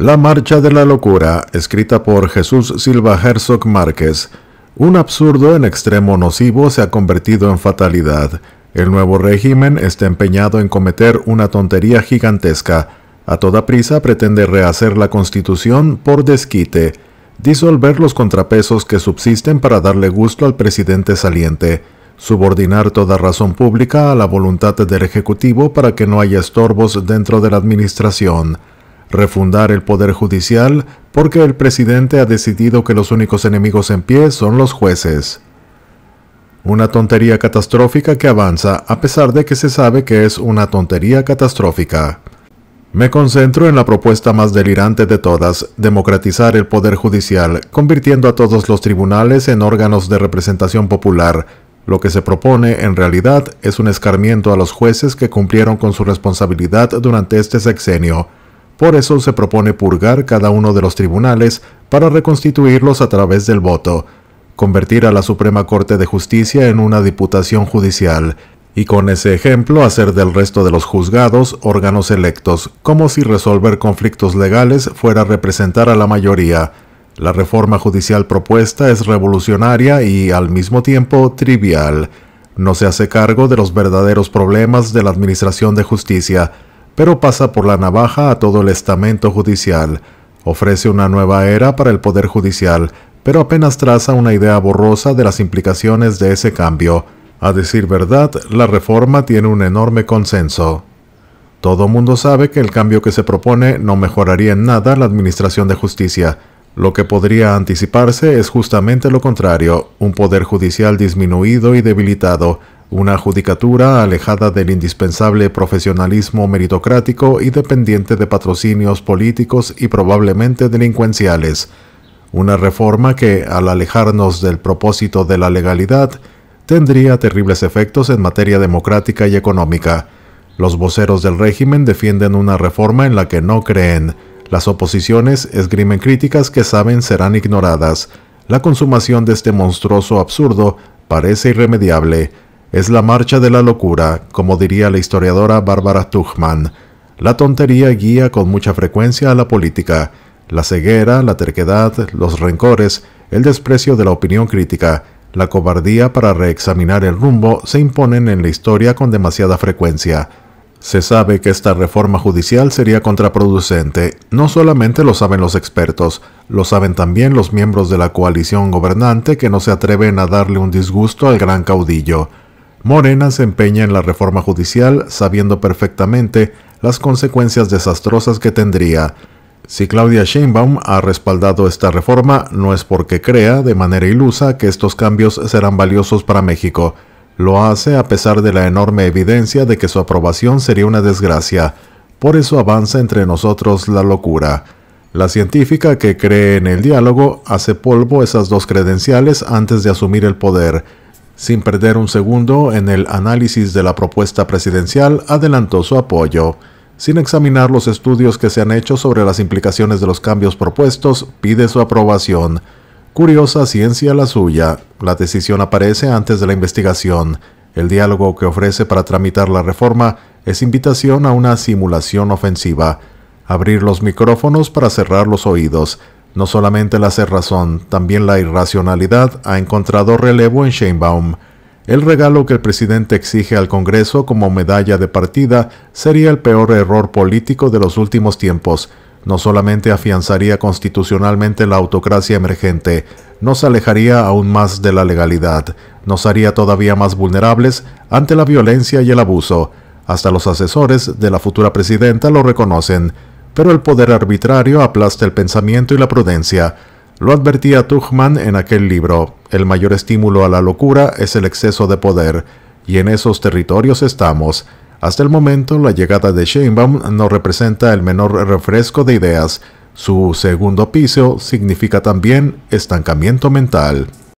La Marcha de la Locura, escrita por Jesús Silva Herzog Márquez, un absurdo en extremo nocivo se ha convertido en fatalidad. El nuevo régimen está empeñado en cometer una tontería gigantesca. A toda prisa pretende rehacer la constitución por desquite, disolver los contrapesos que subsisten para darle gusto al presidente saliente, subordinar toda razón pública a la voluntad del Ejecutivo para que no haya estorbos dentro de la administración, refundar el Poder Judicial porque el presidente ha decidido que los únicos enemigos en pie son los jueces. Una tontería catastrófica que avanza a pesar de que se sabe que es una tontería catastrófica. Me concentro en la propuesta más delirante de todas, democratizar el Poder Judicial, convirtiendo a todos los tribunales en órganos de representación popular. Lo que se propone, en realidad, es un escarmiento a los jueces que cumplieron con su responsabilidad durante este sexenio por eso se propone purgar cada uno de los tribunales para reconstituirlos a través del voto, convertir a la Suprema Corte de Justicia en una diputación judicial, y con ese ejemplo hacer del resto de los juzgados órganos electos, como si resolver conflictos legales fuera representar a la mayoría. La reforma judicial propuesta es revolucionaria y al mismo tiempo trivial. No se hace cargo de los verdaderos problemas de la administración de justicia, pero pasa por la navaja a todo el estamento judicial. Ofrece una nueva era para el Poder Judicial, pero apenas traza una idea borrosa de las implicaciones de ese cambio. A decir verdad, la reforma tiene un enorme consenso. Todo mundo sabe que el cambio que se propone no mejoraría en nada la administración de justicia. Lo que podría anticiparse es justamente lo contrario, un poder judicial disminuido y debilitado, una judicatura alejada del indispensable profesionalismo meritocrático y dependiente de patrocinios políticos y probablemente delincuenciales, una reforma que, al alejarnos del propósito de la legalidad, tendría terribles efectos en materia democrática y económica. Los voceros del régimen defienden una reforma en la que no creen. Las oposiciones esgrimen críticas que saben serán ignoradas. La consumación de este monstruoso absurdo parece irremediable. Es la marcha de la locura, como diría la historiadora Bárbara Tuchman. La tontería guía con mucha frecuencia a la política. La ceguera, la terquedad, los rencores, el desprecio de la opinión crítica, la cobardía para reexaminar el rumbo se imponen en la historia con demasiada frecuencia. Se sabe que esta reforma judicial sería contraproducente. No solamente lo saben los expertos, lo saben también los miembros de la coalición gobernante que no se atreven a darle un disgusto al gran caudillo. Morena se empeña en la reforma judicial sabiendo perfectamente las consecuencias desastrosas que tendría. Si Claudia Sheinbaum ha respaldado esta reforma, no es porque crea de manera ilusa que estos cambios serán valiosos para México. Lo hace a pesar de la enorme evidencia de que su aprobación sería una desgracia. Por eso avanza entre nosotros la locura. La científica que cree en el diálogo hace polvo esas dos credenciales antes de asumir el poder sin perder un segundo en el análisis de la propuesta presidencial, adelantó su apoyo. Sin examinar los estudios que se han hecho sobre las implicaciones de los cambios propuestos, pide su aprobación. Curiosa ciencia la suya. La decisión aparece antes de la investigación. El diálogo que ofrece para tramitar la reforma es invitación a una simulación ofensiva. Abrir los micrófonos para cerrar los oídos no solamente la cerrazón, también la irracionalidad ha encontrado relevo en Sheinbaum. El regalo que el presidente exige al Congreso como medalla de partida sería el peor error político de los últimos tiempos. No solamente afianzaría constitucionalmente la autocracia emergente, nos alejaría aún más de la legalidad, nos haría todavía más vulnerables ante la violencia y el abuso. Hasta los asesores de la futura presidenta lo reconocen pero el poder arbitrario aplasta el pensamiento y la prudencia. Lo advertía Tuchman en aquel libro, el mayor estímulo a la locura es el exceso de poder, y en esos territorios estamos. Hasta el momento, la llegada de Sheinbaum no representa el menor refresco de ideas. Su segundo piso significa también estancamiento mental.